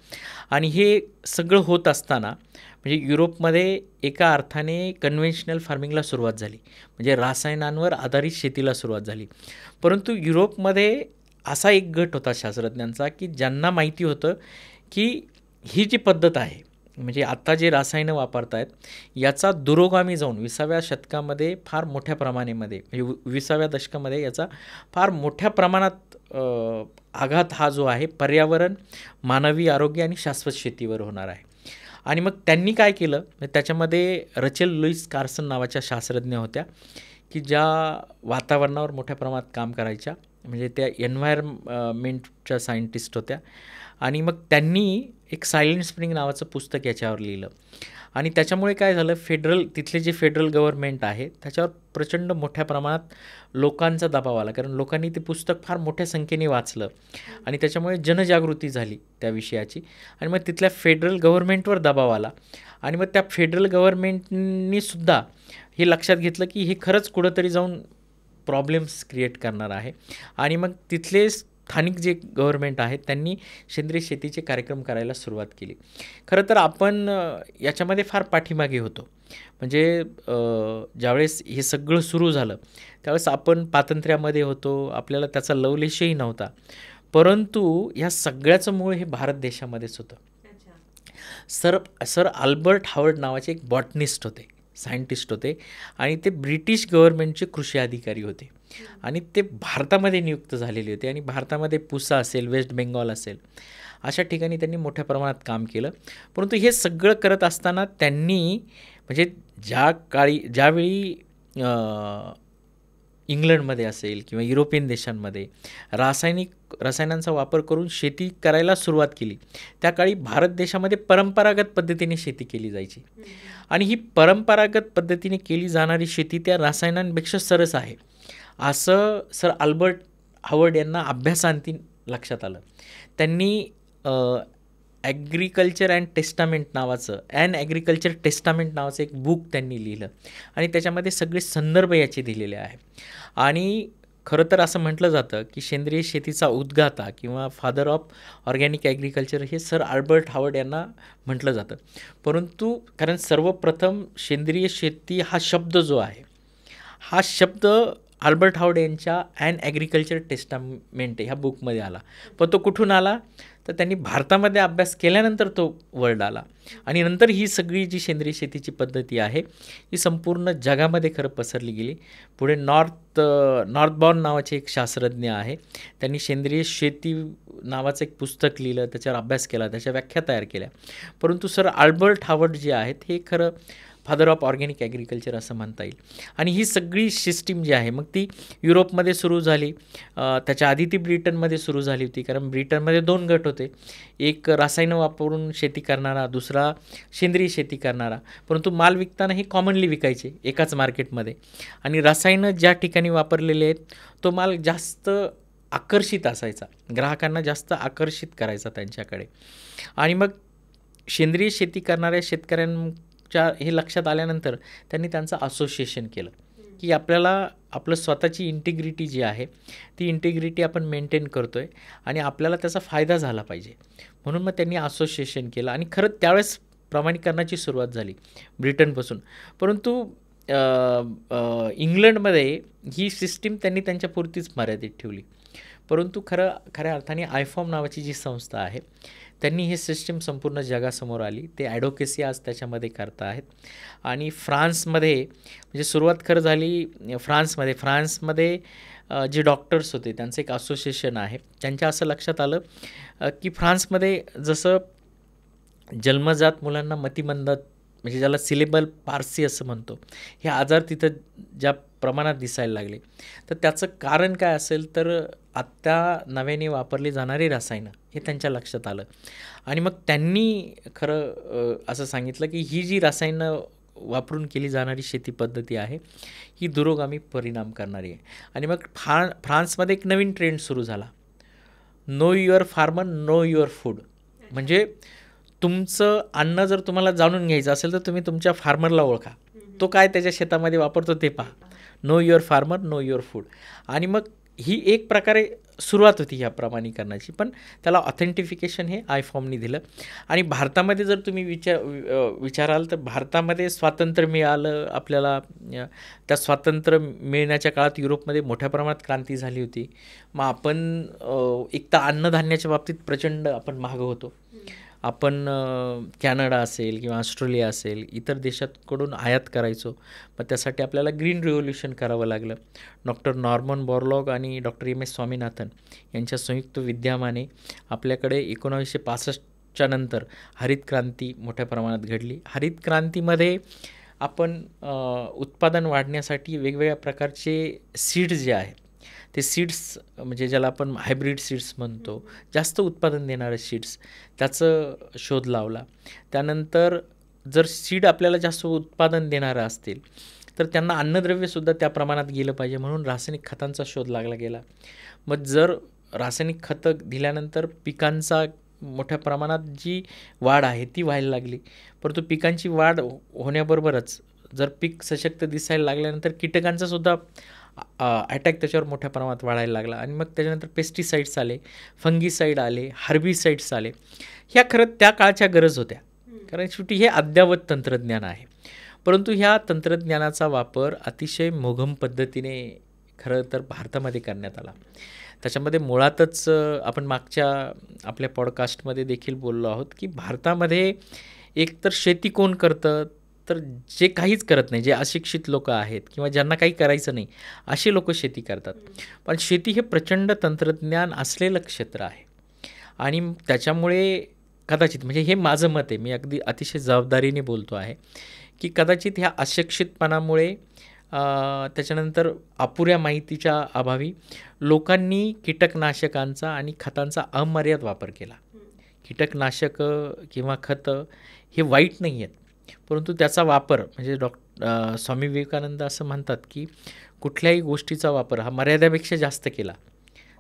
आणि हे सगळं होत असताना म्हणजे युरोपमध्ये एका अर्थाने कन्व्हेन्शनल फार्मिंगला सुरुवात झाली म्हणजे रासायनांवर आधारित शेतीला सुरुवात झाली परंतु युरोपमध्ये असा एक गट होता शास्त्रज्ञांचा की ज्यांना माहिती होतं की ही जी पद्धत आहे म्हणजे आत्ता जे रासायनं वापरत आहेत याचा दुरोगामी जाऊन विसाव्या शतकामध्ये फार मोठ्या प्रमाणामध्ये म्हणजे विसाव्या दशकामध्ये याचा फार मोठ्या प्रमाणात आघात हा जो आहे पर्यावरण मानवी आरोग्य आणि शाश्वत शेतीवर होणार आहे आणि मग त्यांनी काय केलं म्हणजे त्याच्यामध्ये रचेल लुईस कार्सन नावाच्या शास्त्रज्ञ होत्या की ज्या वातावरणावर मोठ्या प्रमाणात काम करायच्या म्हणजे त्या एन्व्हायरमेंटच्या सायंटिस्ट होत्या आणि मग त्यांनी एक सायलेंट स्प्रिंग नावाचं पुस्तक याच्यावर लिहिलं आणि त्याच्यामुळे काय झालं फेडरल तिथले जे फेडरल गव्हर्नमेंट आहे त्याच्यावर प्रचंड मोठ्या प्रमाणात लोकांचा दबाव आला कारण लोकांनी ते पुस्तक फार मोठ्या संख्येने वाचलं आणि त्याच्यामुळे जनजागृती झाली त्या विषयाची आणि मग तिथल्या फेडरल गव्हर्नमेंटवर दबाव आला आणि मग त्या फेडरल गव्हर्नमेंटनीसुद्धा हे लक्षात घेतलं की हे खरंच कुठंतरी जाऊन प्रॉब्लेम्स क्रिएट करणार आहे आणि मग तिथले स्थानिक जे गव्हर्मेंट आहेत त्यांनी सेंद्रिय शेतीचे कार्यक्रम करायला सुरुवात केली खरं तर आपण याच्यामध्ये फार पाठीमागे होतो म्हणजे ज्यावेळेस हे सगळं सुरू झालं त्यावेळेस आपण पातंत्र्यामध्ये होतो आपल्याला त्याचा लवलेशही नव्हता परंतु ह्या सगळ्याचं मूळ हे भारत देशामध्येच होतं सर सर आल्बर्ट हावर्ड नावाचे एक बॉटनिस्ट होते सायंटिस्ट होते आणि ते ब्रिटिश गव्हर्नमेंटचे कृषी अधिकारी होते आणि ते भारतामध्ये नियुक्त झालेले होते आणि भारतामध्ये पुसा असेल वेस्ट बेंगॉल असेल अशा ठिकाणी त्यांनी मोठ्या प्रमाणात काम केलं परंतु हे सगळं करत असताना त्यांनी म्हणजे ज्या काळी ज्यावेळी इंग्लंडमध्ये असेल किंवा युरोपियन देशांमध्ये रासायनिक रसायनांचा वापर करून शेती करायला सुरुवात केली त्या काळी भारत देशामध्ये परंपरागत पद्धतीने शेती केली जायची आणि ही परंपरागत पद्धतीने केली जाणारी शेती त्या रसायनांपेक्षा सरस आहे असं सर आल्बर्ट हावर्ड यांना अभ्यासांती लक्षात आलं त्यांनी ॲग्रिकल्चर अँड टेस्टामेंट नावाचं अँड ॲग्रिकल्चर टेस्टामेंट नावाचं एक बुक त्यांनी लिहिलं आणि त्याच्यामध्ये सगळे संदर्भ याचे दिलेले आहे आणि खरं तर असं म्हटलं जातं की सेंद्रिय शेतीचा उद्गाता किंवा फादर ऑफ ऑर्गॅनिक ॲग्रिकल्चर हे सर आल्बर्ट हावर्ड यांना म्हटलं जातं परंतु कारण सर्वप्रथम सेंद्रिय शेती हा शब्द जो आहे हा शब्द आल्बर्ट हावड यांच्या अँड ॲग्रिकल्चर टेस्टामेंट ह्या बुकमध्ये आला पण तो कुठून आला तर त्यांनी भारतामध्ये अभ्यास केल्यानंतर तो वर्ल्ड आला आणि नंतर ही सगळी जी सेंद्रिय शेतीची पद्धती आहे ही संपूर्ण जगामध्ये खरं पसरली गेली पुढे नॉर्थ नॉर्थबॉर्न नावाचे एक शास्त्रज्ञ आहे त्यांनी सेंद्रिय शेती नावाचं एक पुस्तक लिहिलं त्याच्यावर अभ्यास केला त्याच्या व्याख्या तयार केल्या परंतु सर आल्बर्ट हावर्ड जे आहेत हे खरं फादर ऑफ ऑर्गॅनिक ॲग्रिकल्चर असं म्हणता येईल आणि ही सगळी सिस्टीम जी आहे मग ती युरोपमध्ये सुरू झाली त्याच्या आधी ती ब्रिटनमध्ये सुरू झाली होती कारण ब्रिटनमध्ये दोन गट होते एक रासायनं वापरून शेती करणारा दुसरा सेंद्रिय शेती करणारा परंतु माल विकताना हे कॉमनली विकायचे एकाच मार्केटमध्ये आणि रसायनं ज्या ठिकाणी वापरलेले आहेत तो माल जास्त आकर्षित असायचा ग्राहकांना जास्त आकर्षित करायचा त्यांच्याकडे आणि मग सेंद्रिय शेती करणाऱ्या शेतकऱ्यां च्या हे लक्षात आल्यानंतर त्यांनी त्यांचं असोसिएशन केलं की आपल्याला आपलं स्वतःची इंटिग्रिटी जी आहे ती इंटिग्रिटी आपण मेंटेन करतो आहे आणि आपल्याला त्याचा फायदा झाला पाहिजे म्हणून मग त्यांनी असोसिएशन केलं आणि खरं त्यावेळेस प्रमाणीकरणाची सुरुवात झाली ब्रिटनपासून परंतु इंग्लंडमध्ये ही सिस्टीम त्यांनी त्यांच्या मर्यादित ठेवली परंतु खरं खऱ्या अर्थाने आयफॉम नावाची जी संस्था आहे त्यांनी ही सिस्टीम संपूर्ण जगासमोर आली ते ॲडव्होकेसी आज त्याच्यामध्ये करत आहेत आणि फ्रान्समध्ये म्हणजे सुरुवात खरं झाली फ्रान्समध्ये फ्रान्समध्ये जे डॉक्टर्स होते त्यांचं एक असोसिएशन आहे त्यांच्या असं लक्षात आलं की फ्रान्समध्ये जसं जन्मजात मुलांना मतिमंद म्हणजे ज्याला सिलेबल पारसी असं म्हणतो हे आजार तिथं ज्या प्रमाणात दिसायला लागले तर त्याचं कारण काय असेल तर आत्ता नव्याने वापरली जाणारी रसायनं हे त्यांच्या लक्षात आलं आणि मग त्यांनी खरं असं सांगितलं की ही जी रसायनं वापरून केली जाणारी शेती पद्धती आहे ही दुरोगामी परिणाम करणारी आहे आणि मग फ्रा फ्रान्समध्ये एक नवीन ट्रेंड सुरू झाला know your farmer know your food म्हणजे तुमचं अन्न जर तुम्हाला जाणून घ्यायचं असेल तर तुम्ही तुमच्या फार्मरला ओळखा तो काय त्याच्या शेतामध्ये वापरतो ते पहा know your farmer know your food आणि मग ही एक प्रकारे सुरुवात होती ह्या प्रमाणीकरणाची पण त्याला ऑथेंटिफिकेशन हे आय फॉर्मनी दिलं आणि भारतामध्ये जर तुम्ही विचार विचाराल तर भारतामध्ये स्वातंत्र्य मिळालं आपल्याला त्या स्वातंत्र्य मिळण्याच्या काळात युरोपमध्ये मोठ्या प्रमाणात क्रांती झाली होती मग आपण एक तर अन्नधान्याच्या बाबतीत प्रचंड आपण मागं होतो आपण कॅनडा असेल किंवा ऑस्ट्रेलिया असेल इतर देशातकडून आयात करायचो मग त्यासाठी आपल्याला ग्रीन रिव्होल्युशन करावं लागलं डॉक्टर नॉर्मन बॉर्लॉग आणि डॉक्टर एम एस स्वामीनाथन यांच्या संयुक्त विद्यमाने आपल्याकडे एकोणावीसशे पासष्टच्या नंतर हरित क्रांती मोठ्या प्रमाणात घडली हरित क्रांतीमध्ये आपण उत्पादन वाढण्यासाठी वेगवेगळ्या प्रकारचे सीड्स जे आहेत ते सीड्स म्हणजे ज्याला आपण हायब्रीड सीड्स म्हणतो जास्त उत्पादन देणारे सीड्स त्याचं शोध लावला त्यानंतर जर सीड आपल्याला जास्त उत्पादन देणारं असतील तर त्यांना अन्नद्रव्यसुद्धा त्या प्रमाणात गेलं पाहिजे म्हणून रासायनिक खतांचा शोध लागला गेला मग जर रासायनिक खतं दिल्यानंतर पिकांचा मोठ्या प्रमाणात जी वाढ आहे ती व्हायला लागली परंतु पिकांची वाढ होण्याबरोबरच जर पीक सशक्त दिसायला लागल्यानंतर कीटकांचासुद्धा अटॅक त्याच्यावर मोठ्या प्रमाणात वाढायला लागला आणि मग त्याच्यानंतर पेस्टिसाईड्स आले फंगीसाईड आले हर्बिसाईड्स आले ह्या खरं त्या काळच्या गरज होत्या कारण शेवटी हे अद्यावत तंत्रज्ञान आहे परंतु ह्या तंत्रज्ञानाचा वापर अतिशय मोघम पद्धतीने खरं तर भारतामध्ये करण्यात आला त्याच्यामध्ये मुळातच आपण मागच्या आपल्या पॉडकास्टमध्ये देखील बोललो आहोत की भारतामध्ये एकतर शेती कोण करतं तर जे काहीच करत नाही जे अशिक्षित लोक आहेत किंवा ज्यांना काही करायचं नाही असे लोक शेती करतात पण शेती हे प्रचंड तंत्रज्ञान असलेलं क्षेत्र आहे आणि त्याच्यामुळे कदाचित म्हणजे हे माझं मत आहे मी अगदी अतिशय जबाबदारीने बोलतो आहे की कदाचित ह्या अशिक्षितपणामुळे त्याच्यानंतर अपुऱ्या माहितीच्या अभावी लोकांनी कीटकनाशकांचा आणि खतांचा अमर्याद वापर केला कीटकनाशकं किंवा खतं हे वाईट नाही आहेत परंतु त्याचा वापर म्हणजे डॉक्ट स्वामी विवेकानंद असं म्हणतात की कुठल्याही गोष्टीचा वापर हा मर्यादेपेक्षा जास्त केला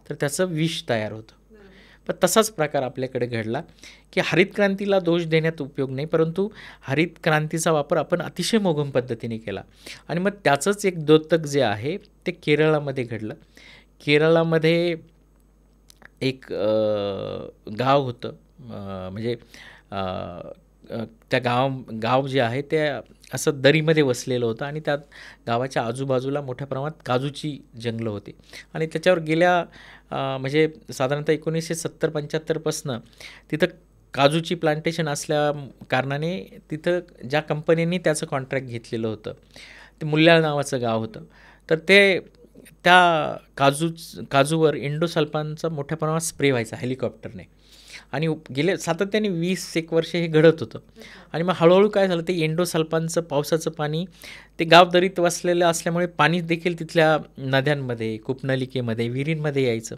तर त्याचं विष तयार होतं पण तसाच प्रकार आपल्याकडे घडला की हरित क्रांतीला दोष देण्यात उपयोग नाही परंतु हरित क्रांतीचा वापर आपण अतिशय मोघम पद्धतीने केला आणि मग त्याचंच एक दोतक जे आहे ते केरळामध्ये घडलं केरळामध्ये एक गाव होतं म्हणजे त्या गाव गाव जे आहे ते असं दरीमध्ये वसलेलं होतं आणि त्यात गावाच्या आजूबाजूला मोठ्या प्रमाणात काजूची जंगलं होती आणि त्याच्यावर गेल्या म्हणजे साधारणतः एकोणीसशे सत्तर पंच्याहत्तरपासनं तिथं काजूची प्लांटेशन असल्या कारणाने तिथं ज्या कंपनीने त्याचं कॉन्ट्रॅक्ट घेतलेलं होतं ते मुल्याळ नावाचं गाव होतं तर ते त्या काजू काजूवर इंडोसल्पांचा मोठ्या प्रमाणात स्प्रे व्हायचा हेलिकॉप्टरने आणि गेले सातत्याने वीस एक वर्ष हे घडत होतं आणि मग हळूहळू काय झालं ते एंडोसल्पांचं पावसाचं पाणी ते गाव दरीत वसलेलं असल्यामुळे पाणी देखील तिथल्या नद्यांमध्ये कुपनलिकेमध्ये विहिरींमध्ये यायचं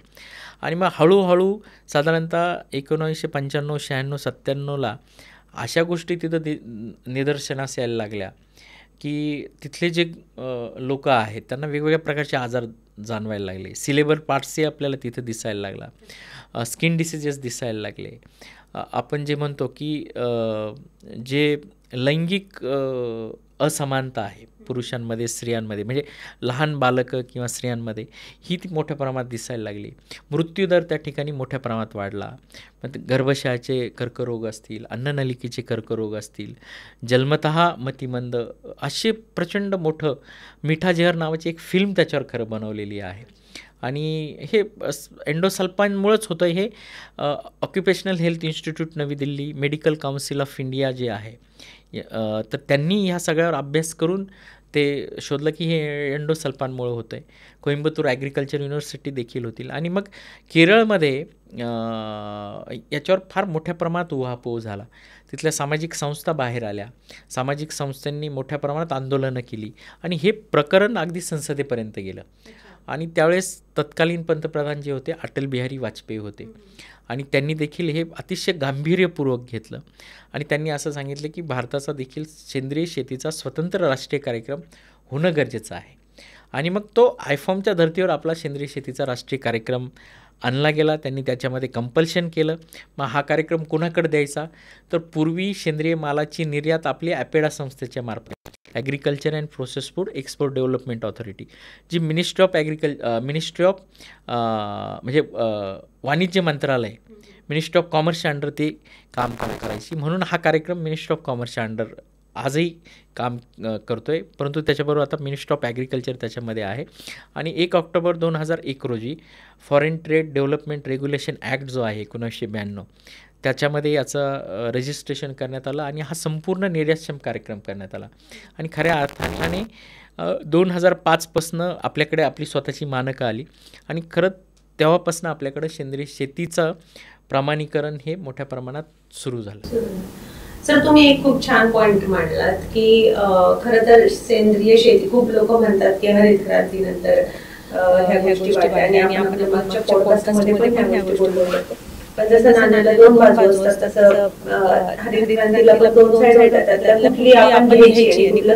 आणि मग हळूहळू साधारणतः एकोणीसशे पंच्याण्णव शहाण्णव सत्त्याण्णवला अशा गोष्टी तिथं दि निदर्शनास यायला लागल्या की तिथले जे लोक आहेत त्यांना वेगवेगळ्या प्रकारचे आजार जाणवायला लागले सिलेबर पार्ट्सही आपल्याला तिथं दिसायला लागला स्किन डिसिजेस दिसायला लागले आपण जे म्हणतो की जे लैंगिक असमानता आहे पुरुषांमध्ये स्त्रियांमध्ये म्हणजे लहान बालकं किंवा स्त्रियांमध्ये ही ती मोठ्या प्रमाणात दिसायला लागली मृत्यूदर त्या ठिकाणी मोठ्या प्रमाणात वाढला मग गर्भशयाचे कर्करोग असतील अन्ननलिकेचे कर्करोग असतील जन्मत मतिमंद असे प्रचंड मोठं मिठा जहर नावाची एक फिल्म त्याच्यावर खरं बनवलेली आहे आणि हे एंडोसल्पांमुळंच होतं हे ऑक्युपेशनल हेल्थ इन्स्टिट्यूट नवी Delhi medical council of India जे आहे तर त्यांनी ह्या सगळ्यावर अभ्यास करून ते शोधलं की हे एंडोसल्पांमुळे होतं आहे कोइंबतूर ॲग्रिकल्चर युनिव्हर्सिटी देखील होतील आणि मग केरळमध्ये याच्यावर फार मोठ्या प्रमाणात उहापोह झाला तिथल्या सामाजिक संस्था बाहेर आल्या सामाजिक संस्थांनी मोठ्या प्रमाणात आंदोलनं केली आणि हे प्रकरण अगदी संसदेपर्यंत गेलं आणि त्यावेळेस तत्कालीन पंतप्रधान जे होते अटल बिहारी वाजपेयी होते आणि त्यांनी देखील हे अतिशय गांभीर्यपूर्वक घेतलं आणि त्यांनी असं सांगितलं की भारताचा देखील सेंद्रिय शेतीचा स्वतंत्र राष्ट्रीय कार्यक्रम होणं गरजेचं आहे आणि मग तो आयफॉमच्या धर्तीवर आपला सेंद्रिय शेतीचा राष्ट्रीय कार्यक्रम आणला गेला त्यांनी त्याच्यामध्ये कंपल्शन केलं मग हा कार्यक्रम कोणाकडे द्यायचा तर पूर्वी सेंद्रिय मालाची निर्यात आपली ॲपेडा संस्थेच्या मार्फत agriculture and process food export development authority जी ministry of agriculture ministry of म्हणजे वाणिज्य मंत्रालय मिनिस्ट्री ऑफ कॉमर्सच्या अंडर ते काम करायची म्हणून हा कार्यक्रम मिनिस्ट्री ऑफ कॉमर्सच्या अंडर आजही काम करतो आहे परंतु त्याच्याबरोबर आता मिनिस्टर ऑफ ॲग्रिकल्चर त्याच्यामध्ये आहे आणि एक ऑक्टोबर दोन हजार एक रोजी foreign trade development regulation act जो आहे एकोणीसशे ब्याण्णव त्याच्यामध्ये याचं रजिस्ट्रेशन करण्यात आलं आणि हा संपूर्ण निर्याक्षम कार्यक्रम करण्यात आला आणि खऱ्या अर्थाने दोन हजार पाचपासनं आपल्याकडे आपली स्वतःची मानकं आली आणि खरंच तेव्हापासून आपल्याकडं सेंद्रिय शेतीचं प्रमाणीकरण हे मोठ्या प्रमाणात सुरू झालं सर तुम्ही एक खूप छान पॉइंट मांडलात की खर तर सेंद्रिय शेती खूप लोक म्हणतात की हरित क्रांती नंतर आणि पण जसं नाण्याला दोन बाजू तसं साईड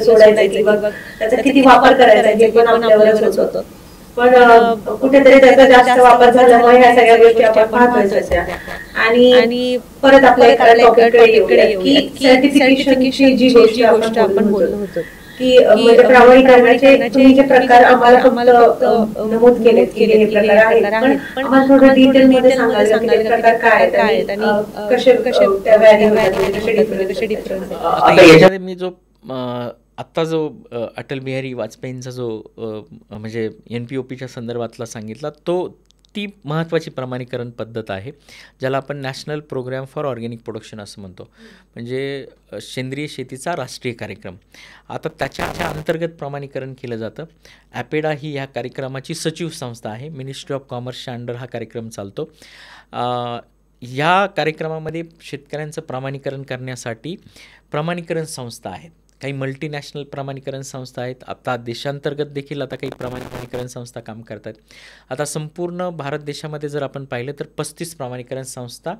सोडायचं त्याचा किती वापर करायचा हे पण आपल्यावरच होतं पण कुठेतरी त्याचा जास्त वापर झाल्यामुळे ह्या सगळ्या गोष्टी आपण पाहतोय आणि परत आपल्या एका इकडे की सर्टिफिकेशनची जी गोष्ट आपण बोललो होतो की म्हणजे करण्याचे तुम्ही जे प्रकार आम्हाला फक्त नमूद केलेत की हे प्रकार आहेत पण आम्हाला थोडं डिटेल मध्ये सांगायला सांगायला प्रकार काय आहेत आणि कसे कसे त्या व्हॅल्यू कसे डिफरन्स कसे डिफरन्स मी जो आत्ता जो अटल बिहारी वाजपेयींचा जो म्हणजे एन पी ओ पीच्या संदर्भातला सांगितला तो ती महत्त्वाची प्रमाणीकरण पद्धत आहे ज्याला आपण national programme for organic production असं म्हणतो म्हणजे सेंद्रिय शेतीचा राष्ट्रीय कार्यक्रम आता त्याच्या अंतर्गत प्रमाणीकरण केलं जातं ॲपेडा ही ह्या कार्यक्रमाची सचिव संस्था आहे मिनिस्ट्री ऑफ कॉमर्सच्या अंडर हा कार्यक्रम चालतो या कार्यक्रमामध्ये शेतकऱ्यांचं प्रमाणीकरण करण्यासाठी प्रमाणीकरण संस्था आहेत काही मल्टीनॅशनल प्रमाणीकरण संस्था आहेत आता देशांतर्गत देखील आता काही प्रमाणीकरण संस्था काम करत आहेत आता संपूर्ण भारत देशामध्ये जर आपण पाहिलं तर पस्तीस प्रमाणीकरण संस्था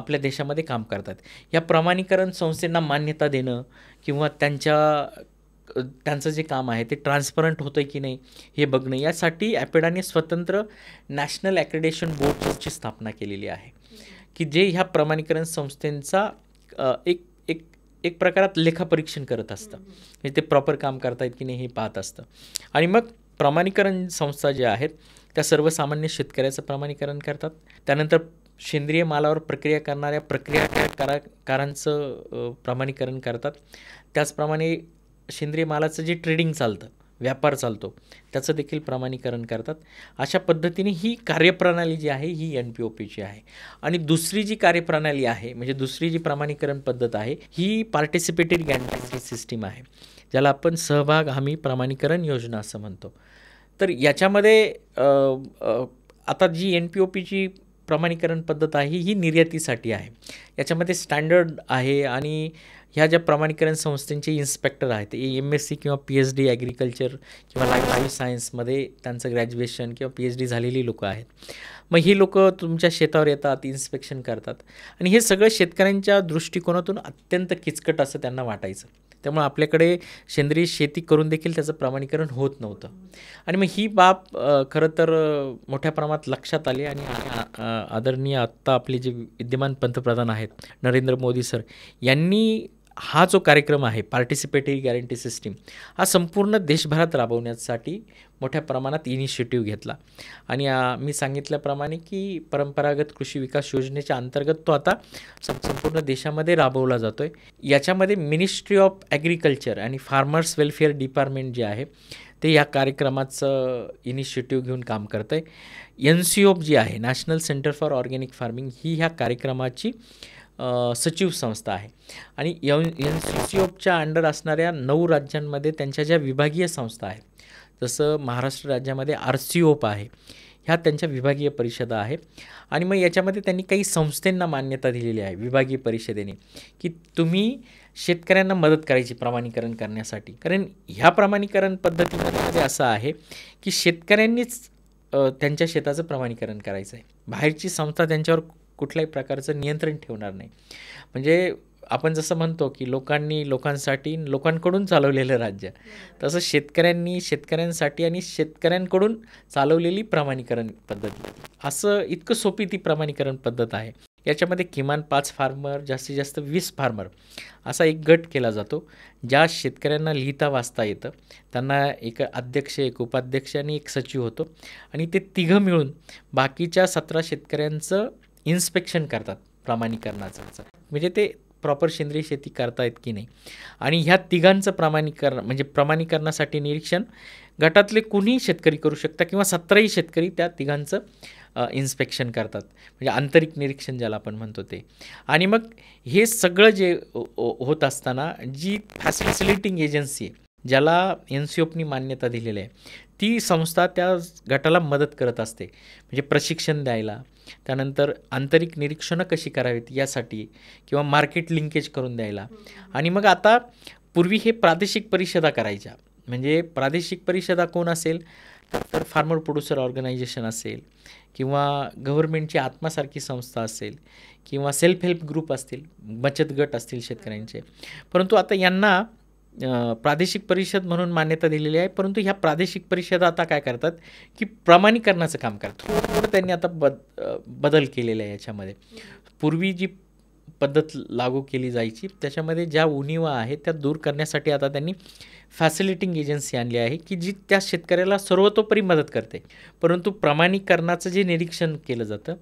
आपल्या देशामध्ये काम करतात या प्रमाणीकरण संस्थेंना मान्यता देणं किंवा त्यांच्या त्यांचं जे काम आहे ते ट्रान्सपरंट होतं की नाही हे बघणं यासाठी ॲपेडाने स्वतंत्र नॅशनल ॲक्रेडेशन बोर्डची स्थापना केलेली आहे की जे ह्या प्रमाणीकरण संस्थेंचा एक एक प्रकारात लेखापरीक्षण करत असतं म्हणजे ते प्रॉपर काम करतायत की नाही हे पाहत असतं आणि मग प्रमाणीकरण संस्था ज्या आहेत त्या सर्वसामान्य शेतकऱ्याचं प्रमाणीकरण करतात त्यानंतर सेंद्रिय मालावर प्रक्रिया करणाऱ्या प्रक्रिया कारांचं प्रमाणीकरण करतात त्याचप्रमाणे सेंद्रिय मालाचं जे ट्रेडिंग चालतं व्यापार चालतो त्याचं देखील प्रमाणीकरण करतात अशा पद्धतीने ही कार्यप्रणाली जी आहे ही एन पी ओ पीची आहे आणि दुसरी जी कार्यप्रणाली आहे म्हणजे दुसरी जी प्रमाणीकरण पद्धत आहे ही पार्टिसिपेटेड गॅरंटी सिस्टीम आहे ज्याला आपण सहभाग हमी प्रमाणीकरण योजना असं म्हणतो तर याच्यामध्ये आता जी एन पी ओ पीची प्रमाणीकरण पद्धत आहे ही निर्यातीसाठी आहे याच्यामध्ये स्टँडर्ड आहे आणि ह्या ज्या प्रमाणीकरण संस्थेचे इन्स्पेक्टर आहेत ते एम एस सी किंवा पी एच डी ॲग्रिकल्चर किंवा लाईफ लाईफ सायन्समध्ये त्यांचं ग्रॅज्युएशन किंवा पी एच डी झालेली लोकं आहेत मग ही लोकं तुमच्या शेतावर येतात इन्स्पेक्शन करतात आणि हे सगळं शेतकऱ्यांच्या दृष्टिकोनातून अत्यंत किचकट असं त्यांना वाटायचं त्यामुळे आपल्याकडे सेंद्रिय शेती करून देखील त्याचं प्रमाणीकरण होत नव्हतं आणि मग ही बाब खरं तर मोठ्या प्रमाणात लक्षात आली आणि आदरणीय आत्ता आपले जे विद्यमान पंतप्रधान आहेत नरेंद्र मोदी सर यांनी हा जो कार्यक्रम आहे पार्टिसिपेटरी गॅरंटी सिस्टीम हा संपूर्ण देशभरात राबवण्यासाठी मोठ्या प्रमाणात इनिशिएटिव्ह घेतला आणि मी सांगितल्याप्रमाणे की परंपरागत कृषी विकास योजनेच्या अंतर्गत तो आता संपूर्ण देशामध्ये राबवला जातो आहे याच्यामध्ये मिनिस्ट्री ऑफ ॲग्रिकल्चर आणि फार्मर्स वेलफेअर डिपार्टमेंट जे आहे ते या कार्यक्रमाचं इनिशिएटिव्ह घेऊन काम करतं आहे एन सी ओ जी आहे national centre for organic farming ही ह्या कार्यक्रमाची सचिव संस्था आहे आणि यन एन सी सी ओपच्या अंडर असणाऱ्या नऊ राज्यांमध्ये त्यांच्या ज्या विभागीय संस्था आहेत जसं महाराष्ट्र राज्यामध्ये आर सी ओप आहे ह्या त्यांच्या विभागीय परिषदा आहे आणि मग याच्यामध्ये त्यांनी काही संस्थेंना मान्यता दिलेली आहे विभागीय परिषदेने की तुम्ही शेतकऱ्यांना मदत करायची प्रमाणीकरण करण्यासाठी कारण ह्या प्रमाणीकरण पद्धतीमध्ये असं आहे की शेतकऱ्यांनीच त्यांच्या शेताचं प्रमाणीकरण करायचं आहे बाहेरची संस्था त्यांच्यावर कुठल्याही प्रकारचं नियंत्रण ठेवणार नाही म्हणजे आपण जसं म्हणतो की लोकांनी लोकांसाठी लोकांकडून चालवलेलं राज्य तसं शेतकऱ्यांनी शेतकऱ्यांसाठी आणि शेतकऱ्यांकडून चालवलेली प्रमाणीकरण पद्धत असं इतकं सोपी ती प्रमाणीकरण पद्धत आहे याच्यामध्ये किमान पाच फार्मर जास्तीत जास्त वीस फार्मर असा एक गट केला जातो ज्या शेतकऱ्यांना लिहिता वाचता येतं त्यांना एक अध्यक्ष एक उपाध्यक्ष आणि एक सचिव होतो आणि ते तिघं मिळून बाकीच्या सतरा शेतकऱ्यांचं इन्स्पेक्शन करतात प्रमाणीकरणाचं म्हणजे ते प्रॉपर सेंद्रिय शेती करतायत की नाही आणि ह्या तिघांचं प्रमाणीकरण म्हणजे प्रमाणीकरणासाठी निरीक्षण गटातले कोणीही शेतकरी करू शकता किंवा सतराही शेतकरी त्या तिघांचं इन्स्पेक्शन करतात म्हणजे आंतरिक निरीक्षण ज्याला आपण म्हणतो ते आणि मग हे सगळं जे होत असताना जी फॅसिलिटिंग एजन्सी आहे ज्याला एन सी ओपनी मान्यता दिलेली आहे ती संस्था त्या गटाला मदत करत असते म्हणजे प्रशिक्षण द्यायला त्यानंतर आंतरिक निरीक्षणं कशी करावीत यासाठी किंवा मार्केट लिंकेज करून द्यायला आणि मग आता पूर्वी हे प्रादेशिक परिषदा करायच्या म्हणजे प्रादेशिक परिषदा कोण असेल तर फार्मर प्रोड्युसर ऑर्गनायझेशन असेल किंवा गव्हर्मेंटची आत्मासारखी संस्था असेल किंवा सेल्फ हेल्प ग्रुप असतील बचत गट असतील शेतकऱ्यांचे परंतु आता यांना प्रादेशिक परिषद म्हणून मान्यता दिलेली आहे परंतु ह्या प्रादेशिक परिषद आता काय करतात की प्रमाणीकरणाचं काम करतात थोडं त्यांनी आता बद बदल केलेला आहे याच्यामध्ये पूर्वी जी पद्धत लागू केली जायची त्याच्यामध्ये ज्या उणीवा आहेत त्या दूर करण्यासाठी आता त्यांनी फॅसिलिटिंग एजन्सी आणली आहे की जी त्या शेतकऱ्याला सर्वतोपरी मदत करते परंतु प्रमाणीकरणाचं जे निरीक्षण केलं जातं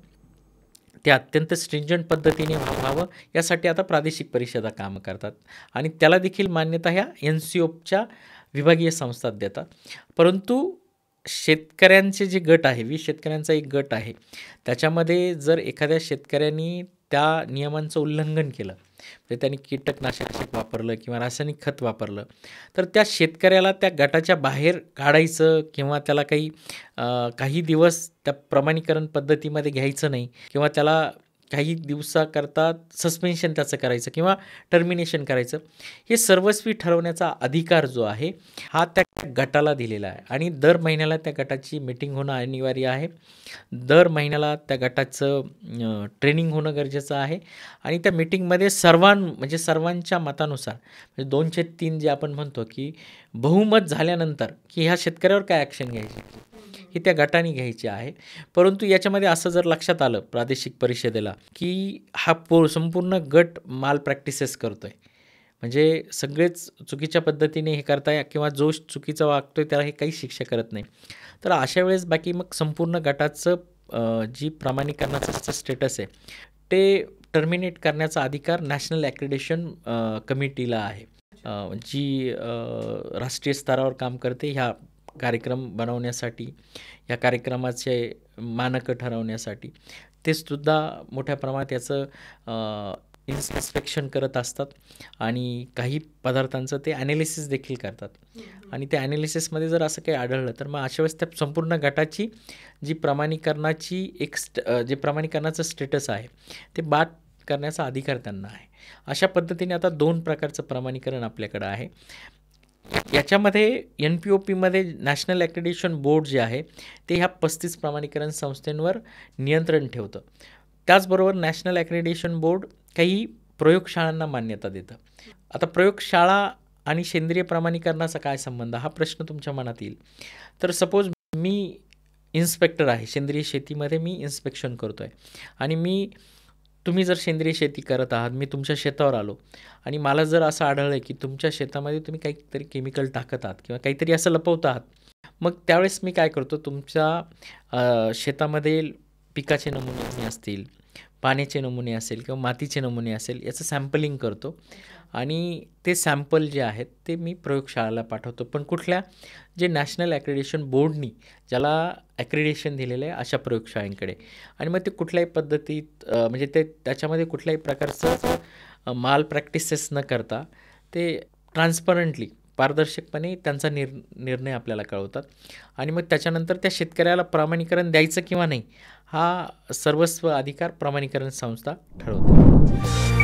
ते अत्यंत स्ट्रिंजंट पद्धतीने व्हावं यासाठी आता प्रादेशिक परिषदा काम करतात आणि त्याला देखील मान्यता ह्या एन सी ओपच्या विभागीय संस्था देतात परंतु शेतकऱ्यांचे जे गट आहे वीस शेतकऱ्यांचा एक गट आहे त्याच्यामध्ये जर एखाद्या शेतकऱ्यांनी त्या नियमांचं उल्लंघन केलं म्हणजे त्यांनी कीटकनाशक वापरलं किंवा रासायनिक खत वापरलं तर त्या शेतकऱ्याला त्या गटाच्या बाहेर काढायचं किंवा त्याला काही काही दिवस त्या प्रमाणीकरण पद्धतीमध्ये घ्यायचं नाही किंवा त्याला काही दिवसाकरता सस्पेन्शन त्याचं करायचं किंवा टर्मिनेशन करायचं हे सर्वस्वी ठरवण्याचा अधिकार जो आहे हा त्या गटाला दिलेला आहे आणि दर महिन्याला त्या गटाची मिटिंग होणं अनिवार्य आहे दर महिन्याला त्या गटाचं ट्रेनिंग होणं गरजेचं आहे आणि त्या मिटिंगमध्ये सर्वां म्हणजे सर्वांच्या मतानुसार म्हणजे दोनशे तीन जे आपण म्हणतो की बहुमत झाल्यानंतर की ह्या शेतकऱ्यावर काय ॲक्शन घ्यायची ही त्या गटाने घ्यायची आहे परंतु याच्यामध्ये असं जर लक्षात आलं प्रादेशिक परिषदेला की हा पो संपूर्ण गट माल प्रॅक्टिसेस करतो आहे म्हणजे सगळेच चुकीच्या पद्धतीने हे करताय किंवा जो चुकीचा आहे त्याला हे काही शिक्षा करत नाही तर अशा वेळेस बाकी मग संपूर्ण गटाचं जी प्रमाणीकरणाचं स्टेटस आहे ते टर्मिनेट करण्याचा अधिकार नॅशनल ॲक्रिडेशन कमिटीला आहे जी राष्ट्रीय स्तरावर काम करते ह्या कार्यक्रम बनवण्यासाठी या कार्यक्रमाचे मानकं ठरवण्यासाठी ते सुद्धा मोठ्या प्रमाणात याचं इन्स्पेक्शन करत असतात आणि काही पदार्थांचं ते ॲनालिसिस देखील करतात आणि त्या ॲनालिसिसमध्ये जर असं काही आढळलं तर मग अशा वेळेस त्या संपूर्ण गटाची जी प्रमाणीकरणाची एक स्ट जे प्रमाणीकरणाचं स्टेटस आहे ते बाद करण्याचा अधिकार त्यांना आहे अशा पद्धतीने आता दोन प्रकारचं प्रमाणीकरण आपल्याकडं आहे याच्यामध्ये एन पी ओ पीमध्ये नॅशनल ॲक्रेडिशन बोर्ड जे आहे ते ह्या पस्तीस प्रमाणीकरण संस्थेंवर नियंत्रण ठेवतं त्याचबरोबर नॅशनल ॲक्रेडिशन बोर्ड काही प्रयोगशाळांना मान्यता देतं आता प्रयोगशाळा आणि सेंद्रिय प्रमाणीकरणाचा काय संबंध हा प्रश्न तुमच्या मनात येईल तर सपोज मी इन्स्पेक्टर आहे सेंद्रिय शेतीमध्ये मी इन्स्पेक्शन करतो आहे आणि मी तुम्ही जर सेंद्रिय शेती करत आहात मी तुमच्या शेतावर आलो आणि मला जर असं आढळलं की तुमच्या शेतामध्ये तुम्ही काहीतरी केमिकल टाकत आहात किंवा काहीतरी असं लपवत आहात मग त्यावेळेस मी काय करतो तुमच्या शेतामध्ये पिकाचे नमुने असतील पाण्याचे नमुने असेल किंवा मातीचे नमुने असेल याचं सॅम्पलिंग करतो आणि ते सॅम्पल जे आहेत ते मी प्रयोगशाळेला पाठवतो पण कुठल्या जे नॅशनल ॲक्रेडिशन बोर्डनी ज्याला ॲक्रेडिशन दिलेलं आहे अशा प्रयोगशाळेंकडे आणि मग ते कुठल्याही पद्धतीत म्हणजे ते त्याच्यामध्ये कुठल्याही प्रकारचं माल प्रॅक्टिसेस न करता ते ट्रान्सपरंटली पारदर्शकपणे त्यांचा निर निर्णय आपल्याला कळवतात आणि मग त्याच्यानंतर त्या शेतकऱ्याला प्रामाणिकरण द्यायचं किंवा नाही हा सर्वस्व अधिकार प्रमाणीकरण संस्था ठरवते